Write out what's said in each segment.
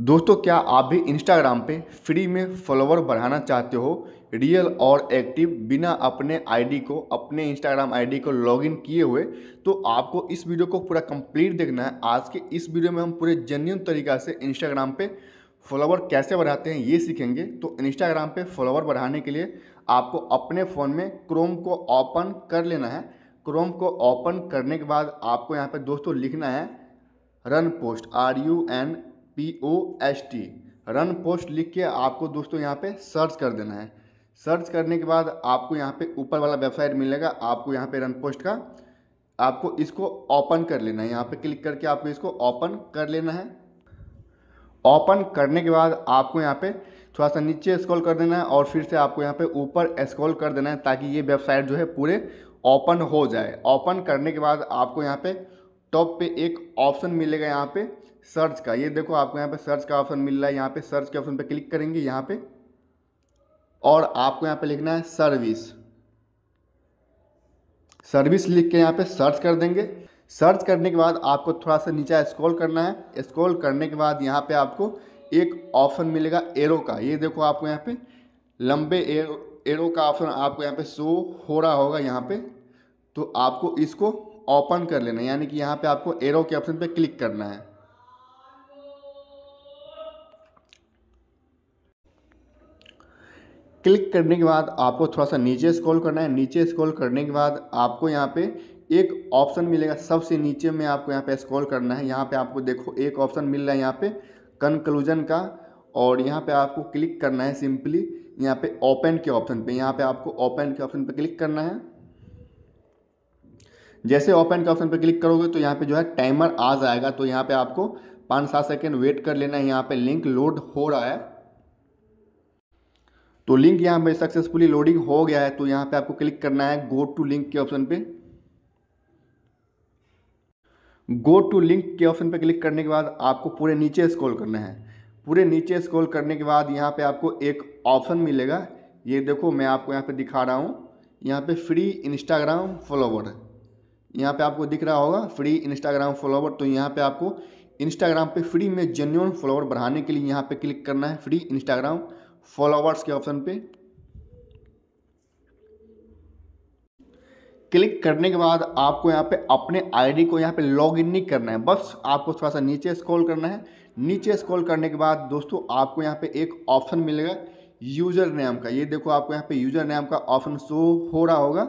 दोस्तों क्या आप भी इंस्टाग्राम पे फ्री में फॉलोवर बढ़ाना चाहते हो रियल और एक्टिव बिना अपने आईडी को अपने इंस्टाग्राम आईडी को लॉगिन किए हुए तो आपको इस वीडियो को पूरा कंप्लीट देखना है आज के इस वीडियो में हम पूरे जेन्यून तरीका से इंस्टाग्राम पे फॉलोवर कैसे बढ़ाते हैं ये सीखेंगे तो इंस्टाग्राम पे फॉलोवर बढ़ाने के लिए आपको अपने फ़ोन में क्रोम को ओपन कर लेना है क्रोम को ओपन करने के बाद आपको यहाँ पर दोस्तों लिखना है run post R U N P O H T run post लिख के आपको दोस्तों यहाँ पे सर्च कर देना है सर्च करने के बाद आपको यहाँ पे ऊपर वाला वेबसाइट मिलेगा आपको यहाँ पे रन पोस्ट का आपको इसको ओपन कर लेना है यहाँ पे क्लिक करके आपको इसको ओपन कर लेना है ओपन करने के बाद आपको यहाँ पे थोड़ा सा नीचे स्क्रॉल कर देना है और फिर से आपको यहाँ पे ऊपर स्क्रॉल कर देना है ताकि ये वेबसाइट जो है पूरे ओपन हो जाए ओपन करने के बाद आपको यहाँ पे टॉप पे एक ऑप्शन मिलेगा यहाँ पे सर्च का ये देखो आपको यहाँ पे सर्च का ऑप्शन मिल रहा है यहाँ पे सर्च के ऑप्शन पे क्लिक करेंगे यहाँ पे और आपको यहाँ पे लिखना है सर्विस सर्विस लिख के यहाँ पे सर्च कर देंगे सर्च करने के बाद आपको थोड़ा सा नीचा स्क्रॉल करना है स्क्रॉल करने के बाद यहाँ पे आपको एक ऑप्शन मिलेगा एरो का ये देखो आपको यहाँ पे लंबे एरो एरो का ऑप्शन आपको यहाँ पे शो हो रहा होगा यहाँ पे तो आपको इसको ओपन कर लेना यानी कि यहाँ पे आपको एरो के ऑप्शन पे क्लिक करना है क्लिक करने के बाद आपको थोड़ा सा नीचे स्क्रॉल करना है नीचे स्क्रॉल करने के बाद आपको यहाँ पे एक ऑप्शन मिलेगा सबसे नीचे में आपको यहाँ पे स्क्रॉल करना है यहाँ पे आपको देखो एक ऑप्शन मिल रहा है यहाँ पे कंक्लूजन का और यहाँ पे आपको क्लिक करना है सिंपली यहाँ पे ओपन के ऑप्शन पे यहाँ पे आपको ओपन के ऑप्शन पे क्लिक करना है जैसे ओपन के ऑप्शन पर क्लिक करोगे तो यहाँ पे जो है टाइमर आ जाएगा तो यहाँ पे आपको पाँच सात सेकेंड वेट कर लेना है यहाँ पे लिंक लोड हो रहा है तो लिंक यहाँ पे सक्सेसफुली लोडिंग हो गया है तो यहाँ पे आपको क्लिक करना है गो टू लिंक के ऑप्शन पे गो टू लिंक के ऑप्शन पे क्लिक करने के बाद आपको पूरे नीचे स्क्रॉल करना है पूरे नीचे स्क्रॉल करने के बाद यहाँ पे आपको एक ऑप्शन मिलेगा ये देखो मैं आपको यहाँ पे दिखा रहा हूँ यहाँ पे फ्री इंस्टाग्राम फॉलोवर यहाँ पे आपको दिख रहा होगा फ्री इंस्टाग्राम फॉलोवर तो यहाँ पे आपको इंस्टाग्राम पे फ्री में जेन्यून फॉलोवर बढ़ाने के लिए यहाँ पे क्लिक करना है फ्री इंस्टाग्राम फॉलोवर्स के ऑप्शन पे क्लिक करने के बाद आपको यहाँ पे अपने आईडी को यहाँ पे लॉग इन नहीं करना है बस आपको थोड़ा सा नीचे स्क्रॉल करना है नीचे स्क्रॉल करने के बाद दोस्तों आपको यहाँ पे एक ऑप्शन मिलेगा यूज़र नेम का ये देखो आपको यहाँ पे यूज़र नेम का ऑप्शन शो हो रहा होगा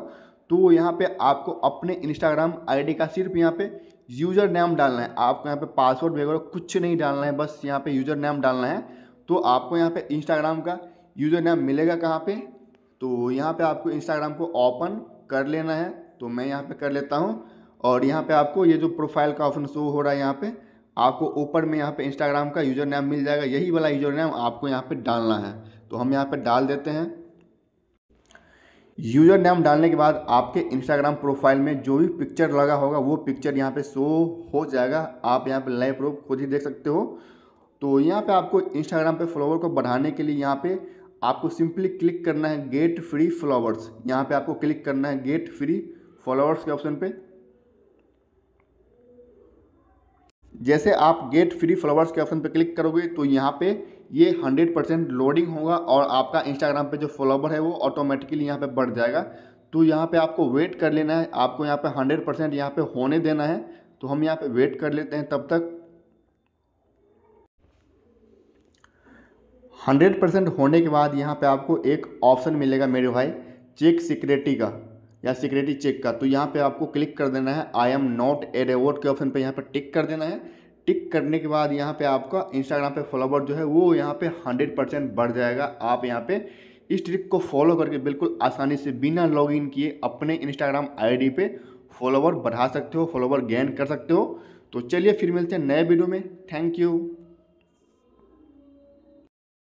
तो यहाँ पे आपको अपने इंस्टाग्राम आईडी का सिर्फ यहाँ पे यूज़र नेम डालना है आपको यहाँ पे पासवर्ड वगैरह कुछ नहीं डालना है बस यहाँ पे यूज़र नेम डालना है तो आपको यहाँ पे इंस्टाग्राम का यूज़र नेम मिलेगा कहाँ पे तो यहाँ पे आपको इंस्टाग्राम को ओपन कर लेना है तो मैं यहाँ पे कर लेता हूँ और यहाँ पर आपको ये जो प्रोफाइल का ऑप्शन शो हो रहा है यहाँ पर आपको ऊपर में यहाँ पर इंस्टाग्राम का यूज़र नेम मिल जाएगा यही वाला यूज़र नेम आपको यहाँ पर डालना है तो हम यहाँ पर डाल देते हैं यूज़र नेम डालने के बाद आपके इंस्टाग्राम प्रोफाइल में जो भी पिक्चर लगा होगा वो पिक्चर यहाँ पे शो हो जाएगा आप यहाँ पे लाइव प्रूफ खुद ही देख सकते हो तो यहाँ पे आपको इंस्टाग्राम पे फॉलोवर को बढ़ाने के लिए यहाँ पे आपको सिंपली क्लिक करना है गेट फ्री फॉलोवर्स यहाँ पे आपको क्लिक करना है गेट फ्री फॉलोवर्स के ऑप्शन पर जैसे आप गेट फ्री फॉलोअर्स के ऑप्शन पर क्लिक करोगे तो यहाँ पे ये 100 परसेंट लोडिंग होगा और आपका इंस्टाग्राम पे जो फॉलोवर है वो ऑटोमेटिकली यहाँ पे बढ़ जाएगा तो यहाँ पे आपको वेट कर लेना है आपको यहाँ पे 100 परसेंट यहाँ पर होने देना है तो हम यहाँ पे वेट कर लेते हैं तब तक 100 परसेंट होने के बाद यहाँ पे आपको एक ऑप्शन मिलेगा मेरे भाई चेक सिक्रेटी का या सिक्योरिटी चेक का तो यहाँ पे आपको क्लिक कर देना है आई एम नॉट ए रेवॉर्ड के ऑप्शन पे यहाँ पे टिक कर देना है टिक करने के बाद यहाँ पे आपका इंस्टाग्राम पे फॉलोवर जो है वो यहाँ पे हंड्रेड परसेंट बढ़ जाएगा आप यहाँ पे इस ट्रिक को फॉलो करके बिल्कुल आसानी से बिना लॉग किए अपने इंस्टाग्राम आई पे फॉलोवर बढ़ा सकते हो फॉलोवर गेन कर सकते हो तो चलिए फिर मिलते हैं नए वीडियो में थैंक यू